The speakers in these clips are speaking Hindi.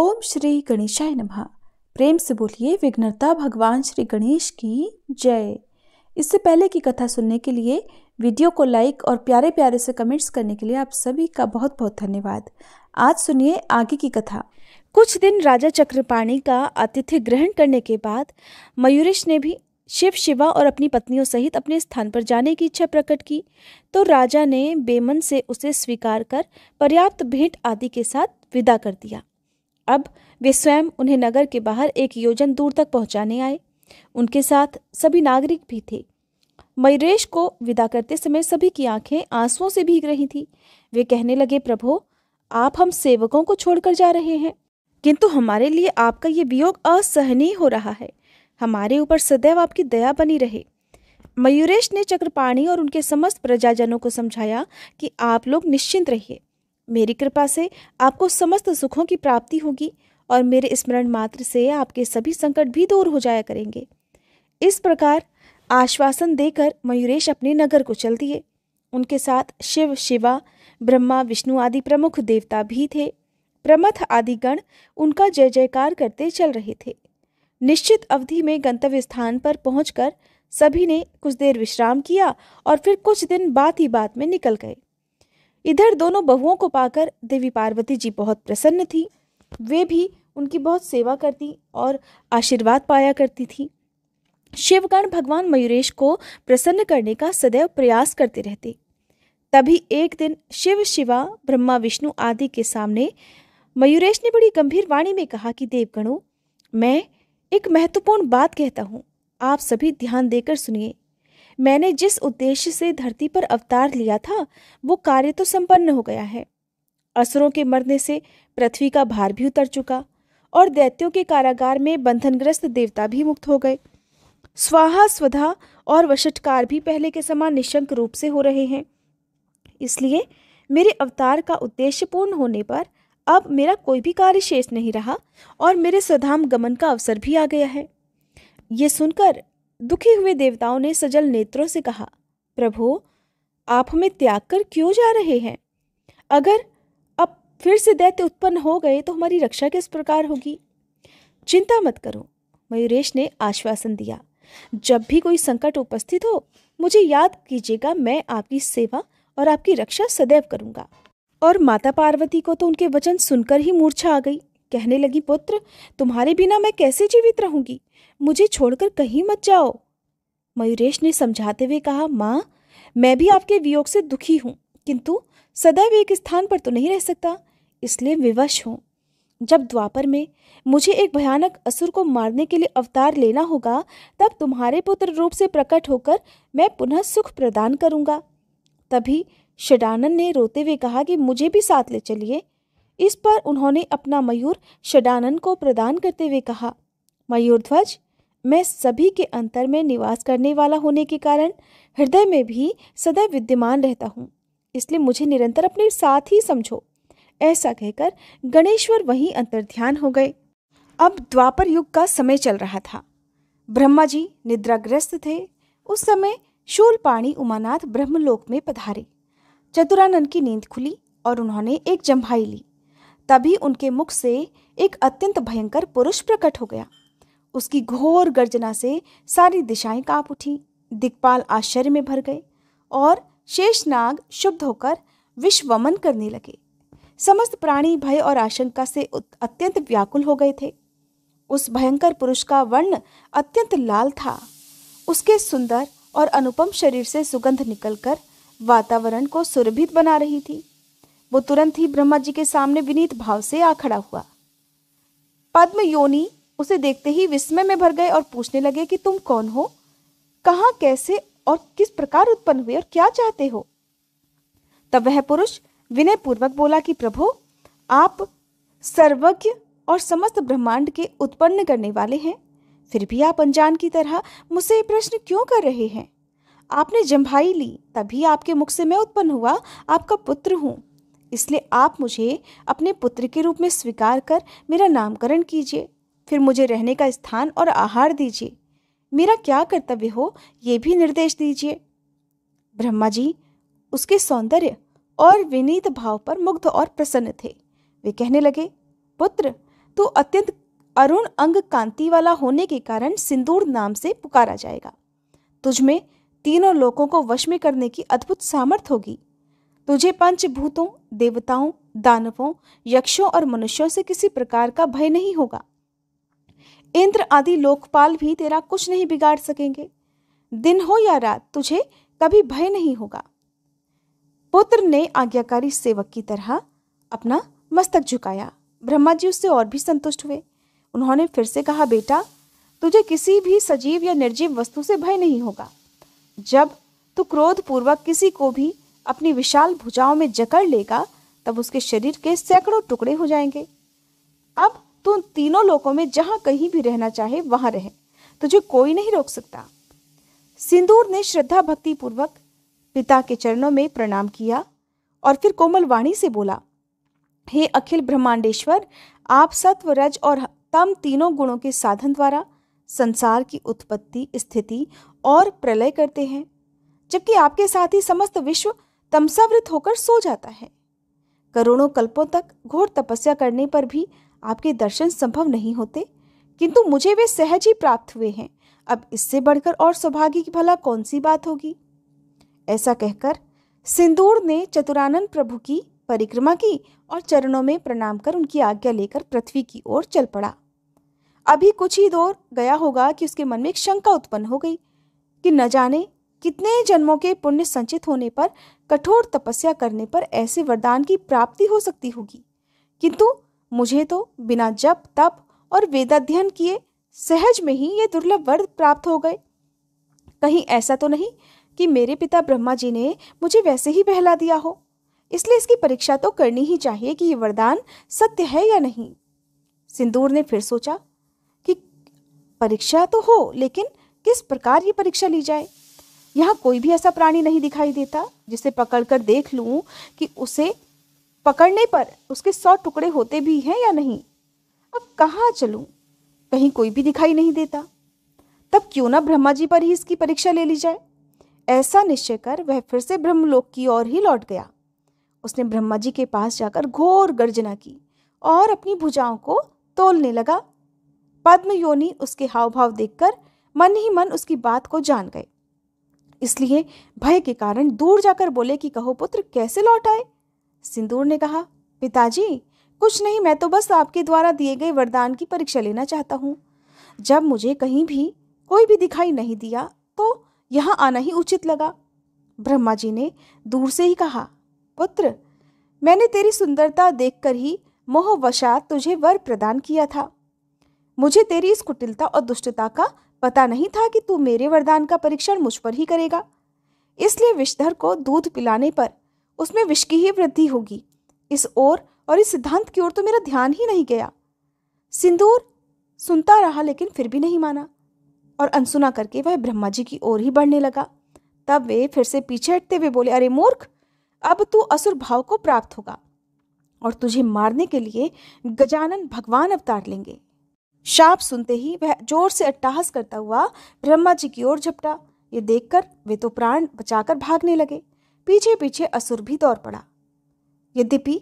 ओम श्री गणेशाय नमः प्रेम से बोलिए विघ्नता भगवान श्री गणेश की जय इससे पहले की कथा सुनने के लिए वीडियो को लाइक और प्यारे प्यारे से कमेंट्स करने के लिए आप सभी का बहुत बहुत धन्यवाद आज सुनिए आगे की कथा कुछ दिन राजा चक्रपाणी का आतिथ्य ग्रहण करने के बाद मयूरेश ने भी शिव शिवा और अपनी पत्नियों सहित अपने स्थान पर जाने की इच्छा प्रकट की तो राजा ने बेमन से उसे स्वीकार कर पर्याप्त भेंट आदि के साथ विदा कर दिया अब वे स्वयं उन्हें नगर के बाहर एक योजन दूर तक पहुंचाने आए उनके साथ सभी नागरिक भी थे मयूरेश को विदा करते समय सभी की आंखें आंसुओं से भीग रही थी वे कहने लगे प्रभो आप हम सेवकों को छोड़कर जा रहे हैं किंतु हमारे लिए आपका ये वियोग असहनीय हो रहा है हमारे ऊपर सदैव आपकी दया बनी रहे मयूरेश ने चक्रपाणी और उनके समस्त प्रजाजनों को समझाया कि आप लोग निश्चिंत रहिए मेरी कृपा से आपको समस्त सुखों की प्राप्ति होगी और मेरे स्मरण मात्र से आपके सभी संकट भी दूर हो जाया करेंगे इस प्रकार आश्वासन देकर मयूरेश अपने नगर को चल दिए उनके साथ शिव शिवा ब्रह्मा विष्णु आदि प्रमुख देवता भी थे प्रमथ आदि गण उनका जय जयकार करते चल रहे थे निश्चित अवधि में गंतव्य स्थान पर पहुंचकर सभी ने कुछ देर विश्राम किया और फिर कुछ दिन बात ही बात में निकल गए इधर दोनों बहुओं को पाकर देवी पार्वती जी बहुत प्रसन्न थी वे भी उनकी बहुत सेवा करती और आशीर्वाद पाया करती थी शिवगण भगवान मयूरेश को प्रसन्न करने का सदैव प्रयास करते रहते तभी एक दिन शिव शिवा ब्रह्मा विष्णु आदि के सामने मयूरेश ने बड़ी गंभीर वाणी में कहा कि देवगणों मैं एक महत्वपूर्ण बात कहता हूँ आप सभी ध्यान देकर सुनिए मैंने जिस उद्देश्य से धरती पर अवतार लिया था वो कार्य तो संपन्न हो गया है असुरों के मरने से पृथ्वी का भार भी उतर चुका और दैत्यों के कारागार में बंधनग्रस्त देवता भी मुक्त हो गए स्वाहा स्वधा और वशटकार भी पहले के समान निशंक रूप से हो रहे हैं इसलिए मेरे अवतार का उद्देश्य पूर्ण होने पर अब मेरा कोई भी कार्य शेष नहीं रहा और मेरे स्वधाम गमन का अवसर भी आ गया है ये सुनकर दुखी हुए देवताओं ने सजल नेत्रों से कहा प्रभु आप हमें त्याग कर क्यों जा रहे हैं अगर अब फिर से दैत्य उत्पन्न हो गए तो हमारी रक्षा किस प्रकार होगी चिंता मत करो मयूरेश ने आश्वासन दिया जब भी कोई संकट उपस्थित हो मुझे याद कीजिएगा मैं आपकी सेवा और आपकी रक्षा सदैव करूंगा और माता पार्वती को तो उनके वचन सुनकर ही मूर्छा आ गई कहने लगी पुत्र तुम्हारे बिना मैं कैसे जीवित रहूंगी मुझे छोड़कर कहीं मत जाओ मयूरेश ने समझाते हुए कहा माँ मैं भी आपके वियोग से दुखी हूँ किंतु सदैव एक स्थान पर तो नहीं रह सकता इसलिए विवश हूँ जब द्वापर में मुझे एक भयानक असुर को मारने के लिए अवतार लेना होगा तब तुम्हारे पुत्र रूप से प्रकट होकर मैं पुनः सुख प्रदान करूंगा तभी षडानंद ने रोते हुए कहा कि मुझे भी साथ ले चलिए इस पर उन्होंने अपना मयूर षडानन को प्रदान करते हुए कहा मयूर ध्वज मैं सभी के अंतर में निवास करने वाला होने के कारण हृदय में भी सदैव विद्यमान रहता हूँ इसलिए मुझे निरंतर अपने साथ ही समझो ऐसा कहकर गणेश्वर वहीं अंतर्ध्यान हो गए अब द्वापर युग का समय चल रहा था ब्रह्मा जी निद्राग्रस्त थे उस समय शूलपाणी उमानाथ ब्रह्मलोक में पधारे चतुरानंद की नींद खुली और उन्होंने एक जम्भाई ली तभी उनके मुख से एक अत्यंत भयंकर पुरुष प्रकट हो गया उसकी घोर गर्जना से सारी दिशाएं कांप उठी दिक्पाल आश्चर्य में भर गए और शेषनाग शुद्ध होकर विश्वमन करने लगे समस्त प्राणी भय और आशंका से अत्यंत व्याकुल हो गए थे उस भयंकर पुरुष का वर्ण अत्यंत लाल था उसके सुंदर और अनुपम शरीर से सुगंध निकलकर वातावरण को सुरभित बना रही थी वो तुरंत ही ब्रह्मा जी के सामने विनीत भाव से आ खड़ा हुआ पद्म योनि उसे देखते ही विस्मय में भर गए और पूछने लगे कि तुम कौन हो कहा कैसे और किस प्रकार उत्पन्न हुए और क्या चाहते हो तब वह पुरुष विनय पूर्वक बोला कि प्रभु आप सर्वज्ञ और समस्त ब्रह्मांड के उत्पन्न करने वाले हैं फिर भी आप अनजान की तरह मुझसे प्रश्न क्यों कर रहे हैं आपने जम्भाई ली तभी आपके मुख से मैं उत्पन्न हुआ आपका पुत्र हूं इसलिए आप मुझे अपने पुत्र के रूप में स्वीकार कर मेरा नामकरण कीजिए फिर मुझे रहने का स्थान और आहार दीजिए मेरा क्या कर्तव्य हो ये भी निर्देश दीजिए ब्रह्मा जी उसके सौंदर्य और विनीत भाव पर मुग्ध और प्रसन्न थे वे कहने लगे पुत्र तू अत्यंत अरुण अंग कांति वाला होने के कारण सिंदूर नाम से पुकारा जाएगा तुझमें तीनों लोगों को वश में करने की अद्भुत सामर्थ्य होगी तुझे पंचभूतों देवताओं दानवों यक्षों और मनुष्यों से किसी प्रकार का भय नहीं होगा इंद्र आदि लोकपाल भी तेरा कुछ नहीं बिगाड़ सकेंगे दिन हो या रात तुझे कभी भय नहीं होगा पुत्र ने आज्ञाकारी सेवक की तरह अपना मस्तक झुकाया ब्रह्मा जी उससे और भी संतुष्ट हुए उन्होंने फिर से कहा बेटा तुझे किसी भी सजीव या निर्जीव वस्तु से भय नहीं होगा जब तू क्रोधपूर्वक किसी को भी अपनी विशाल भुजाओं में जकड़ लेगा तब उसके शरीर के सैकड़ों टुकड़े हो जाएंगे अब तू उन तीनों लोगों में जहां कहीं भी रहना चाहे वहां रहे तुझे कोई नहीं रोक सकता सिंदूर ने श्रद्धा भक्ति पूर्वक पिता के चरणों में प्रणाम किया और फिर कोमल वाणी से बोला हे अखिल ब्रह्मांडेश्वर आप सत्व रज और तम तीनों गुणों के साधन द्वारा संसार की उत्पत्ति स्थिति और प्रलय करते हैं जबकि आपके साथ ही समस्त विश्व तमसावृत होकर सो जाता है करोड़ों कल्पों तक घोर तपस्या करने पर भी आपके दर्शन संभव नहीं होते किंतु मुझे वे सहज ही प्राप्त हुए हैं अब इससे बढ़कर और सौभाग्य की भला कौन सी बात होगी ऐसा कहकर सिंदूर ने चतुरानंद प्रभु की परिक्रमा की और चरणों में प्रणाम कर उनकी आज्ञा लेकर पृथ्वी की ओर चल पड़ा अभी कुछ ही दूर गया होगा कि उसके मन में एक शंका उत्पन्न हो गई कि न जाने कितने जन्मों के पुण्य संचित होने पर कठोर तपस्या करने पर ऐसे वरदान की प्राप्ति हो सकती होगी किंतु मुझे तो बिना जप तप और वेदाध्ययन किए सहज में ही ये दुर्लभ वर प्राप्त हो गए कहीं ऐसा तो नहीं कि मेरे पिता ब्रह्मा जी ने मुझे वैसे ही बहला दिया हो इसलिए इसकी परीक्षा तो करनी ही चाहिए कि ये वरदान सत्य है या नहीं सिंदूर ने फिर सोचा कि परीक्षा तो हो लेकिन किस प्रकार ये परीक्षा ली जाए यहाँ कोई भी ऐसा प्राणी नहीं दिखाई देता जिसे पकड़कर देख लूँ कि उसे पकड़ने पर उसके सौ टुकड़े होते भी हैं या नहीं अब कहाँ चलूँ कहीं कोई भी दिखाई नहीं देता तब क्यों ना ब्रह्मा जी पर ही इसकी परीक्षा ले ली जाए ऐसा निश्चय कर वह फिर से ब्रह्मलोक की ओर ही लौट गया उसने ब्रह्मा जी के पास जाकर घोर गर्जना की और अपनी भुजाओं को तोलने लगा पद्म योनि उसके हाव भाव देखकर मन ही मन उसकी बात को जान गए इसलिए भय के कारण दूर जाकर बोले कि कहो पुत्र कैसे लौट आए सिंदूर ने कहा पिताजी कुछ नहीं मैं तो बस आपके द्वारा दिए गए वरदान की परीक्षा लेना चाहता हूँ जब मुझे कहीं भी कोई भी दिखाई नहीं दिया तो यहाँ आना ही उचित लगा ब्रह्मा जी ने दूर से ही कहा पुत्र मैंने तेरी सुंदरता देखकर ही मोहवशात तुझे वर प्रदान किया था मुझे तेरी इस कुटिलता और दुष्टता का पता नहीं था कि तू मेरे वरदान का परीक्षण मुझ पर ही करेगा इसलिए विषधर को दूध पिलाने पर उसमें विष की ही वृद्धि होगी इस ओर और इस सिद्धांत की ओर तो मेरा ध्यान ही नहीं गया सिंदूर सुनता रहा लेकिन फिर भी नहीं माना और अनसुना करके वह ब्रह्मा जी की ओर ही बढ़ने लगा तब वे फिर से पीछे हटते हुए बोले अरे मूर्ख अब तू असुर भाव को प्राप्त होगा और तुझे मारने के लिए गजानन भगवान अवतार लेंगे शाप सुनते ही वह जोर से अट्टाहस करता हुआ ब्रह्मा जी की ओर झपटा ये देखकर वे तो प्राण बचाकर भागने लगे पीछे पीछे असुर भी दौड़ पड़ा यद्यपि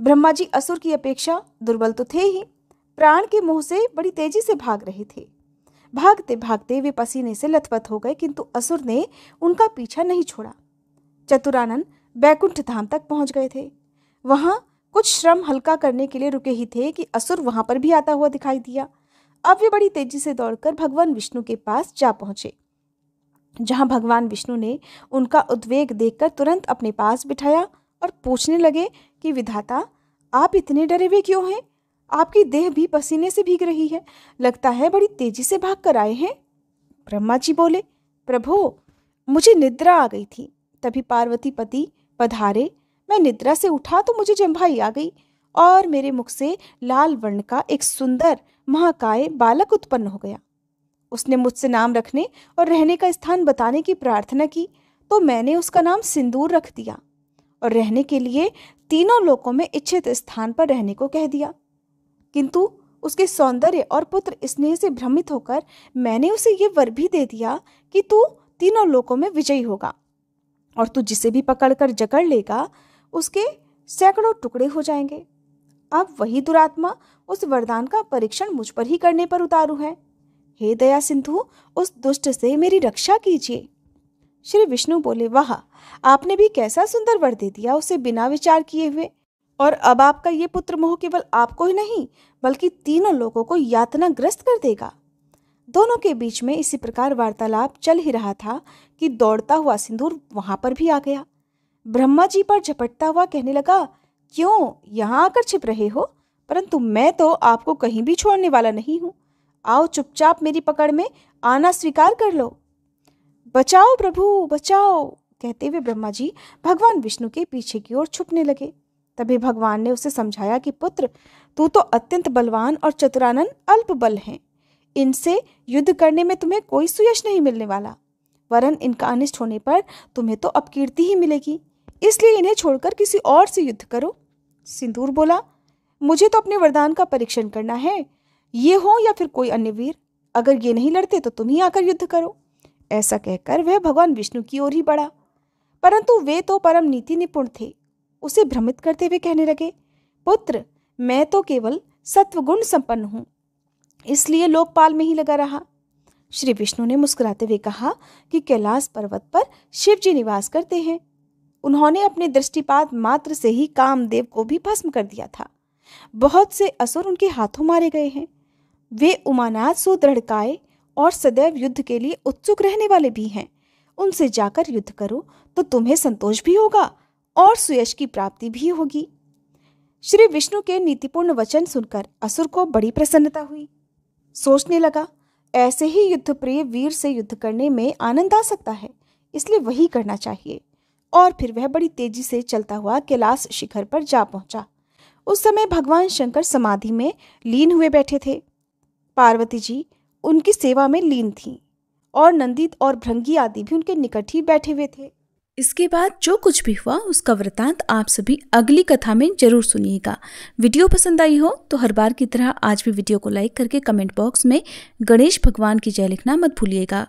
ब्रह्मा जी असुर की अपेक्षा दुर्बल तो थे ही प्राण के मुंह से बड़ी तेजी से भाग रहे थे भागते भागते वे पसीने से लथपथ हो गए किंतु असुर ने उनका पीछा नहीं छोड़ा चतुरानंद बैकुंठ धाम तक पहुंच गए थे वहाँ कुछ श्रम हल्का करने के लिए रुके ही थे कि असुर वहां पर भी आता हुआ दिखाई दिया अब वे बड़ी तेजी से दौड़कर भगवान विष्णु के पास जा पहुंचे जहाँ भगवान विष्णु ने उनका उद्वेग देखकर तुरंत अपने पास बिठाया और पूछने लगे कि विधाता आप इतने डरे हुए क्यों हैं आपकी देह भी पसीने से भीग रही है लगता है बड़ी तेजी से भाग कर आए हैं ब्रह्मा जी बोले प्रभो मुझे निद्रा आ गई थी तभी पार्वती पति पधारे मैं निद्रा से उठा तो मुझे जम्भाई आ गई और मेरे मुख से लाल वर्ण का एक सुंदर महाकाय बालक उत्पन्न हो गया उसने मुझसे नाम रखने और रहने का स्थान बताने की प्रार्थना की तो मैंने उसका नाम सिंदूर रख दिया और रहने के लिए तीनों लोगों में इच्छित स्थान पर रहने को कह दिया किंतु उसके सौंदर्य और पुत्र स्नेह से भ्रमित होकर मैंने उसे ये वर भी दे दिया कि तू तीनों लोकों में विजयी होगा और तू जिसे भी पकड़कर जकड़ लेगा उसके सैकड़ों टुकड़े हो जाएंगे अब वही दुरात्मा उस वरदान का परीक्षण मुझ पर ही करने पर उतारू है हे दया सिंधु उस दुष्ट से मेरी रक्षा कीजिए श्री विष्णु बोले वाह आपने भी कैसा सुंदर वर दे दिया उसे बिना विचार किए हुए और अब आपका ये पुत्र मोह केवल आपको ही नहीं बल्कि तीनों लोगों को यातना ग्रस्त कर देगा दोनों के बीच में इसी प्रकार वार्तालाप चल ही रहा था कि दौड़ता हुआ सिंदूर वहां पर भी आ गया ब्रह्मा जी पर झपटता हुआ कहने लगा क्यों यहाँ आकर छिप रहे हो परंतु मैं तो आपको कहीं भी छोड़ने वाला नहीं हूँ आओ चुपचाप मेरी पकड़ में आना स्वीकार कर लो बचाओ प्रभु बचाओ कहते हुए ब्रह्मा जी भगवान विष्णु के पीछे की ओर छुपने लगे तभी भगवान ने उसे समझाया कि पुत्र तू तो अत्यंत बलवान और चतुरानंद अल्प बल हैं इनसे युद्ध करने में तुम्हें कोई सुयश नहीं मिलने वाला वरन इनका अनिष्ट होने पर तुम्हें तो अपकीर्ति ही मिलेगी इसलिए इन्हें छोड़कर किसी और से युद्ध करो सिंदूर बोला मुझे तो अपने वरदान का परीक्षण करना है ये हो या फिर कोई अन्य वीर अगर ये नहीं लड़ते तो तुम ही आकर युद्ध करो ऐसा कहकर वह भगवान विष्णु की ओर ही बढ़ा परंतु वे तो परम नीति निपुण थे उसे भ्रमित करते हुए कहने लगे पुत्र मैं तो केवल सत्वगुण संपन्न हूँ इसलिए लोकपाल में ही लगा रहा श्री विष्णु ने मुस्कुराते हुए कहा कि कैलाश पर्वत पर शिव जी निवास करते हैं उन्होंने अपने दृष्टिपात मात्र से ही कामदेव को भी भस्म कर दिया था बहुत से असुर उनके हाथों मारे गए हैं वे उमानाथ सो और सदैव युद्ध के लिए उत्सुक रहने वाले भी हैं उनसे जाकर युद्ध करो तो तुम्हें संतोष भी होगा और सुयश की प्राप्ति भी होगी श्री विष्णु के नीतिपूर्ण वचन सुनकर असुर को बड़ी प्रसन्नता हुई सोचने लगा ऐसे ही युद्ध प्रिय वीर से युद्ध करने में आनंद आ सकता है इसलिए वही करना चाहिए और फिर वह बड़ी तेजी से चलता हुआ कैलाश शिखर पर जा पहुंचा उस समय भगवान शंकर समाधि में लीन हुए बैठे थे पार्वती जी उनकी सेवा में लीन थीं और नंदित और भृंगी आदि भी उनके निकट ही बैठे हुए थे इसके बाद जो कुछ भी हुआ उसका वृतांत आप सभी अगली कथा में जरूर सुनिएगा वीडियो पसंद आई हो तो हर बार की तरह आज भी वीडियो को लाइक करके कमेंट बॉक्स में गणेश भगवान की जय लिखना मत भूलिएगा